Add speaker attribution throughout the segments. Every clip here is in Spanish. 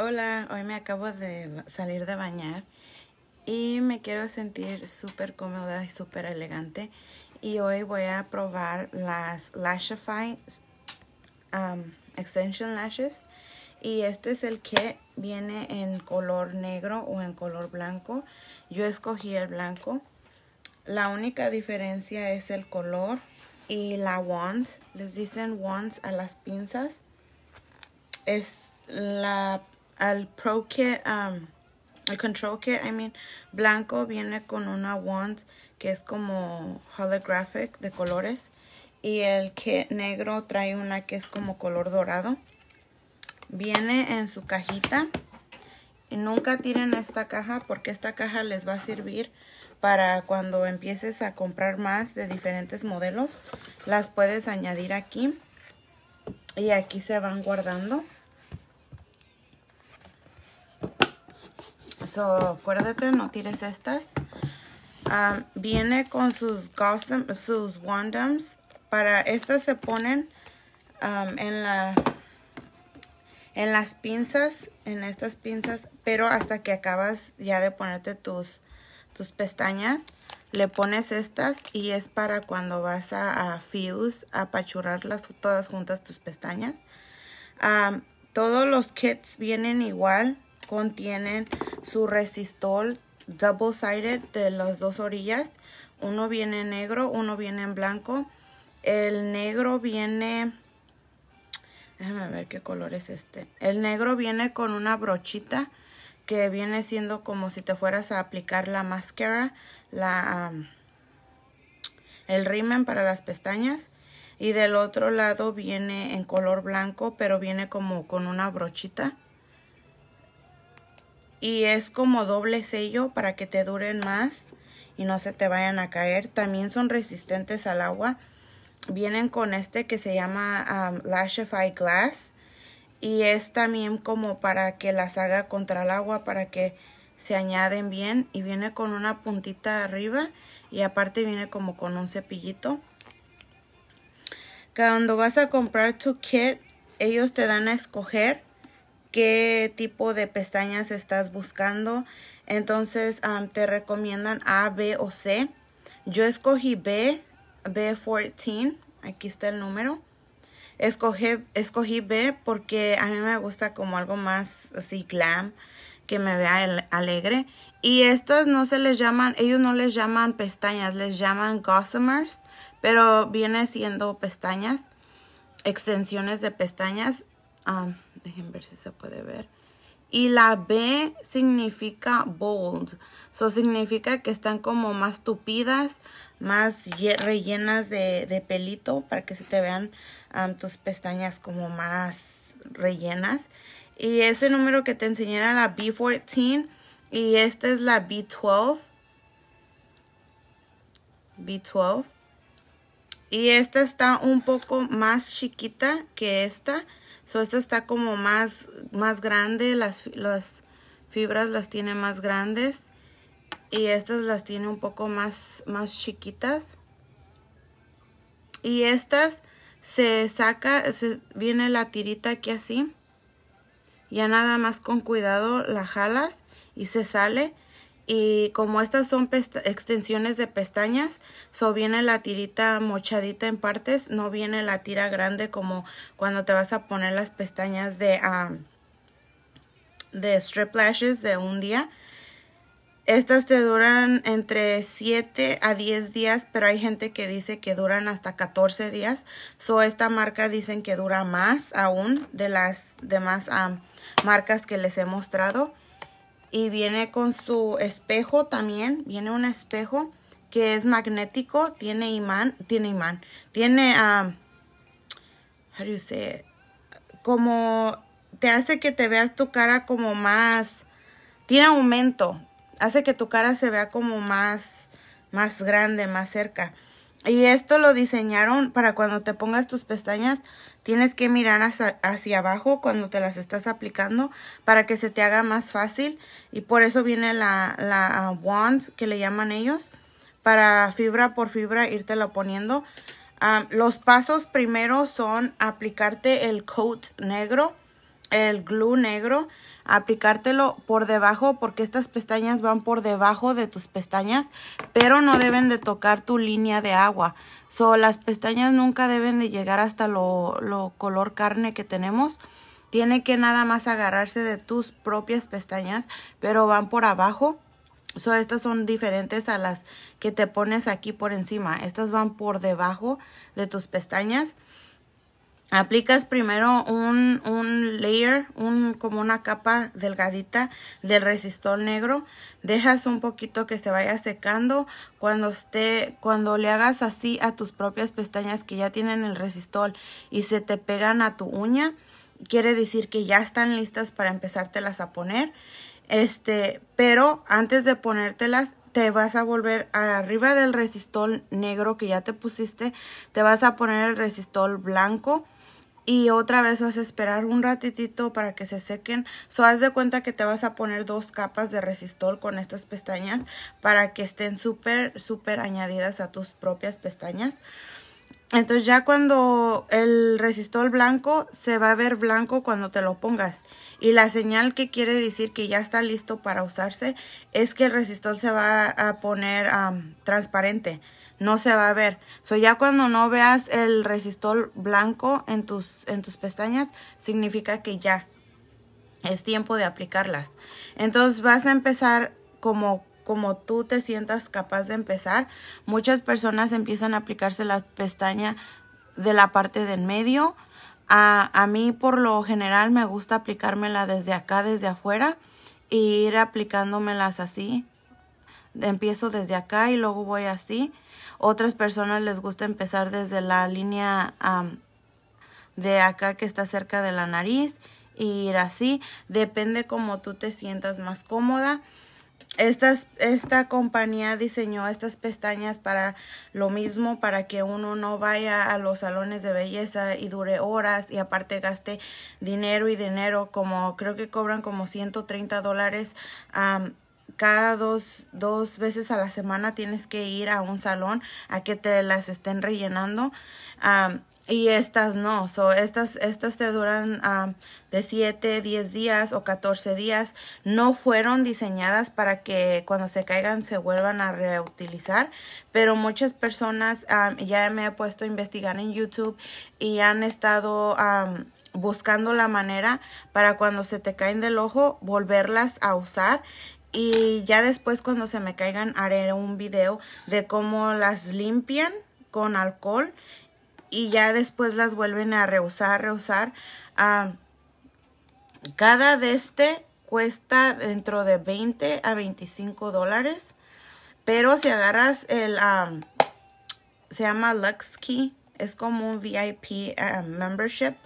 Speaker 1: Hola, hoy me acabo de salir de bañar y me quiero sentir súper cómoda y súper elegante. Y hoy voy a probar las Lashify Extension Lashes. Y este es el que viene en color negro o en color blanco. Yo escogí el blanco. La única diferencia es el color y la wand. Les dicen wands a las pinzas. Es la al Pro Kit, um, el Control Kit, I mean, blanco viene con una wand que es como holographic de colores. Y el kit negro trae una que es como color dorado. Viene en su cajita. Y nunca tiren esta caja porque esta caja les va a servir para cuando empieces a comprar más de diferentes modelos. Las puedes añadir aquí. Y aquí se van guardando. So, acuérdate, no tires estas. Ah, viene con sus wandoms. sus Wandams. Para estas se ponen en la en las pinzas, en estas pinzas, pero hasta que acabas ya de ponerte tus, tus pestañas, le pones estas y es para cuando vas a, Fuse, a todas juntas tus pestañas. todos los kits vienen igual, contienen su resistol double-sided de las dos orillas. Uno viene negro, uno viene en blanco. El negro viene... Déjame ver qué color es este. El negro viene con una brochita que viene siendo como si te fueras a aplicar la máscara, la, el rimen para las pestañas. Y del otro lado viene en color blanco, pero viene como con una brochita y es como doble sello para que te duren más y no se te vayan a caer. También son resistentes al agua. Vienen con este que se llama um, Lashify Glass y es también como para que las haga contra el agua para que se añaden bien y viene con una puntita arriba y aparte viene como con un cepillito. Cuando vas a comprar tu kit, ellos te dan a escoger qué tipo de pestañas estás buscando. Entonces te recomiendan A, B o C. Yo escogí B, B14. Aquí está el número. Escogí, escogí B porque a mí me gusta como algo más así glam, que me vea alegre. Y estas no se les llaman, ellos no les llaman pestañas, les llaman gossamers, pero viene siendo pestañas, extensiones de pestañas. Ah, dejen ver si se puede ver. Y la B significa bold. eso significa que están como más tupidas, más rellenas de, pelito para que se te vean tus pestañas como más rellenas. Y ese número que te enseñé era la B14 y esta es la B12. B12. Y esta está un poco más chiquita que esta. So, esta está como más, más grande, las, fibras las tiene más grandes y estas las tiene un poco más, más chiquitas. Y estas se saca, se, viene la tirita aquí así. Ya nada más con cuidado la jalas y se sale y como estas son extensiones de pestañas, so viene la tirita mochadita en partes, no viene la tira grande como cuando te vas a poner las pestañas de, de strip lashes de un día. Estas te duran entre 7 a 10 días, pero hay gente que dice que duran hasta 14 días. So esta marca dicen que dura más aún de las demás marcas que les he mostrado y viene con su espejo también, viene un espejo que es magnético, tiene imán, tiene imán, tiene, um, how do you say como te hace que te veas tu cara como más, tiene aumento, hace que tu cara se vea como más, más grande, más cerca. Y esto lo diseñaron para cuando te pongas tus pestañas, tienes que mirar hacia, abajo cuando te las estás aplicando para que se te haga más fácil. Y por eso viene la, la uh, wand que le llaman ellos, para fibra por fibra lo poniendo. Um, los pasos primero son aplicarte el coat negro, el glue negro aplicártelo por debajo porque estas pestañas van por debajo de tus pestañas, pero no deben de tocar tu línea de agua. So, las pestañas nunca deben de llegar hasta lo, color carne que tenemos. Tiene que nada más agarrarse de tus propias pestañas, pero van por abajo. So, estas son diferentes a las que te pones aquí por encima. Estas van por debajo de tus pestañas aplicas primero un, un, layer, un, como una capa delgadita del resistol negro. Dejas un poquito que se vaya secando. Cuando, esté, cuando le hagas así a tus propias pestañas que ya tienen el resistol y se te pegan a tu uña, quiere decir que ya están listas para empezártelas a poner. Este, pero antes de ponértelas, te vas a volver arriba del resistol negro que ya te pusiste, te vas a poner el resistol blanco y otra vez vas a esperar un ratitito para que se sequen. So, haz de cuenta que te vas a poner dos capas de resistol con estas pestañas para que estén súper, súper añadidas a tus propias pestañas. Entonces ya cuando el resistor blanco se va a ver blanco cuando te lo pongas. Y la señal que quiere decir que ya está listo para usarse es que el resistor se va a poner transparente. No se va a ver. So ya cuando no veas el resistor blanco en tus, en tus pestañas, significa que ya es tiempo de aplicarlas. Entonces vas a empezar como como tú te sientas capaz de empezar. Muchas personas empiezan a aplicarse la pestaña de la parte del medio. A, mí por lo general me gusta aplicármela desde acá, desde afuera, e ir aplicándomelas así. Empiezo desde acá y luego voy así. Otras personas les gusta empezar desde la línea de acá que está cerca de la nariz y ir así. Depende como tú te sientas más cómoda esta compañía diseñó estas pestañas para lo mismo, para que uno no vaya a los salones de belleza y dure horas y aparte gaste dinero y dinero, como creo que cobran como 130 dólares. cada dos, dos, veces a la semana tienes que ir a un salón a que te las estén rellenando y estas no, so, estas, estas te duran ah, de 7, 10 días o 14 días. No fueron diseñadas para que cuando se caigan se vuelvan a reutilizar, pero muchas personas ah, ya me he puesto a investigar en YouTube y han estado buscando la manera para cuando se te caen del ojo volverlas a usar y ya después cuando se me caigan haré un video de cómo las limpian con alcohol y ya después las vuelven a reusar, reusar. Ah, cada de este cuesta dentro de 20 a 25 dólares. Pero si agarras el, ah, se llama LuxKey es como un VIP ah, membership,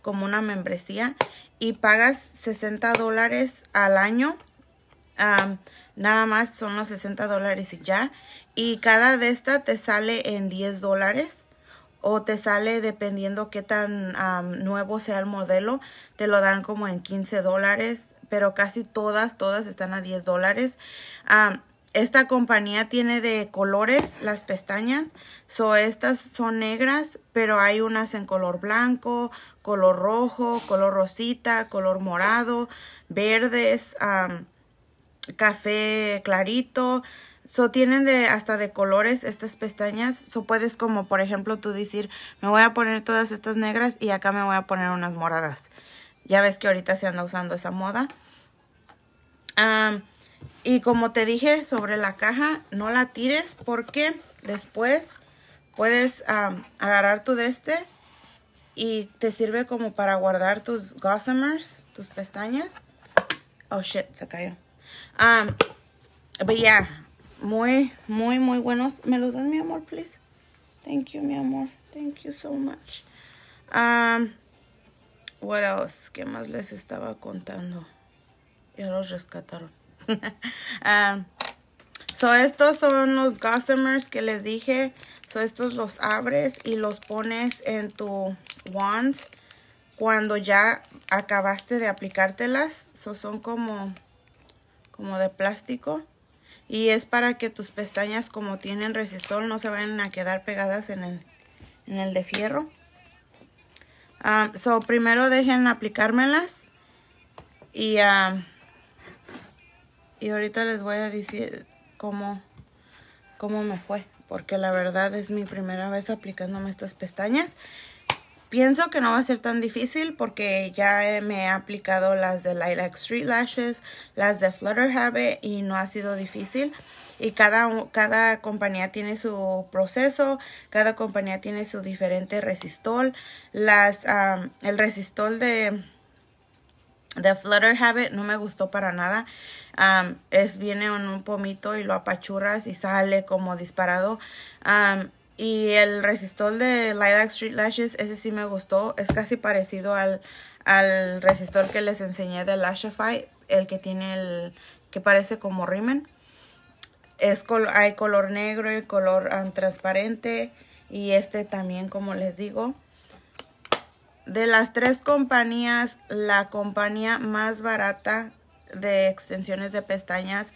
Speaker 1: como una membresía. Y pagas 60 dólares al año. nada más son los 60 dólares y ya. Y cada de esta te sale en 10 dólares o te sale dependiendo qué tan nuevo sea el modelo, te lo dan como en 15 dólares, pero casi todas, todas están a 10 dólares. esta compañía tiene de colores las pestañas. So, estas son negras, pero hay unas en color blanco, color rojo, color rosita, color morado, verdes, café clarito. So, tienen de hasta de colores estas pestañas. So, puedes como, por ejemplo, tú decir, me voy a poner todas estas negras y acá me voy a poner unas moradas. Ya ves que ahorita se anda usando esa moda. y como te dije sobre la caja, no la tires porque después puedes agarrar tu de este y te sirve como para guardar tus gossamers, tus pestañas. Oh, shit, se cayó. Um, but muy, muy, muy buenos. ¿Me los dan, mi amor, please? Thank you, mi amor. Thank you so much. Um, what ¿Qué más les estaba contando? Ya los rescataron. Um, so, estos son los customers que les dije. So, estos los abres y los pones en tu wand cuando ya acabaste de aplicártelas. So, son como, como de plástico y es para que tus pestañas como tienen resistor, no se vayan a quedar pegadas en el, de fierro. Ah, so primero dejen aplicármelas y, ah, y ahorita les voy a decir cómo, cómo me fue porque la verdad es mi primera vez aplicándome estas pestañas. Pienso que no va a ser tan difícil porque ya me he aplicado las de Lilac Street Lashes, las de Flutter Habit y no ha sido difícil. Y cada, cada compañía tiene su proceso, cada compañía tiene su diferente resistol. Las, el resistol de, de Flutter Habit no me gustó para nada. es Viene en un pomito y lo apachurras y sale como disparado. Y el resistor de Lilac Street Lashes, ese sí me gustó. Es casi parecido al, al resistor que les enseñé de Lashify. El que tiene el... que parece como rimen. Es hay color negro y color um, transparente. Y este también, como les digo. De las tres compañías, la compañía más barata de extensiones de pestañas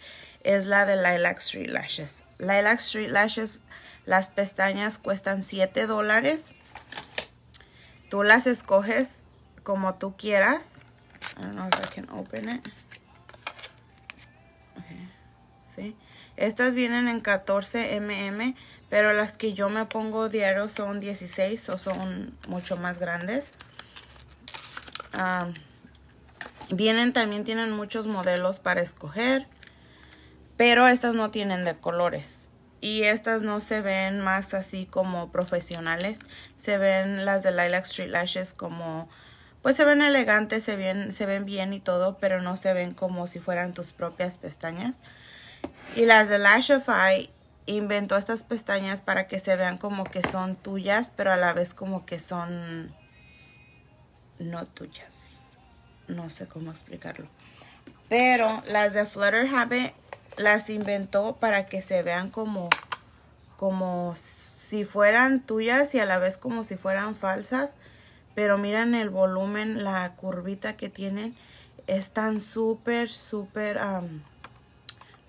Speaker 1: es la de Lilac Street Lashes. Lilac Street Lashes las pestañas cuestan 7 dólares. Tú las escoges como tú quieras. I don't Estas vienen en 14 mm, pero las que yo me pongo diario son 16 o son mucho más grandes. vienen también, tienen muchos modelos para escoger, pero estas no tienen de colores y estas no se ven más así como profesionales. Se ven las de Lilac Street Lashes como, pues se ven elegantes, se ven, se ven bien y todo, pero no se ven como si fueran tus propias pestañas. Y las de Lashify inventó estas pestañas para que se vean como que son tuyas, pero a la vez como que son no tuyas. No sé cómo explicarlo. Pero las de Flutter Habit las inventó para que se vean como, como si fueran tuyas y a la vez como si fueran falsas. Pero miren el volumen, la curvita que tienen. Están súper, súper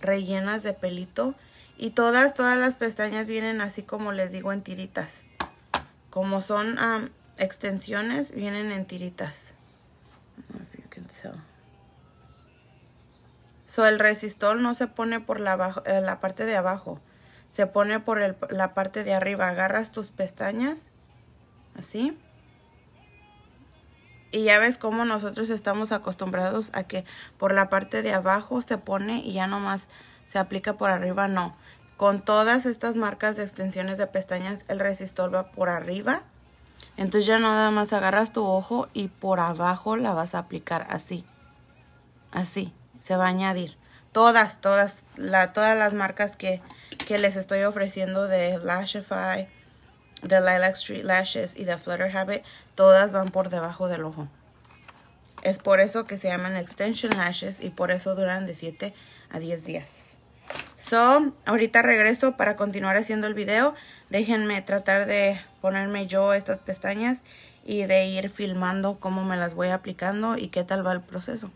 Speaker 1: rellenas de pelito. Y todas, todas las pestañas vienen así como les digo en tiritas. Como son extensiones, vienen en tiritas. el resistor no se pone por eh, la, parte de abajo, se pone por la parte de arriba. Agarras tus pestañas, así. Y ya ves cómo nosotros estamos acostumbrados a que por la parte de abajo se pone y ya nomás se aplica por arriba. No, con todas estas marcas de extensiones de pestañas el resistor va por arriba. Entonces ya nada más agarras tu ojo y por abajo la vas a aplicar así. Así se va a añadir. Todas, todas, todas las marcas que, que les estoy ofreciendo de Lashify, de Lilac Street Lashes y de Flutter Habit, todas van por debajo del ojo. Es por eso que se llaman extension lashes y por eso duran de 7 a 10 días. So, ahorita regreso para continuar haciendo el video. Déjenme tratar de ponerme yo estas pestañas y de ir filmando cómo me las voy aplicando y qué tal va el proceso.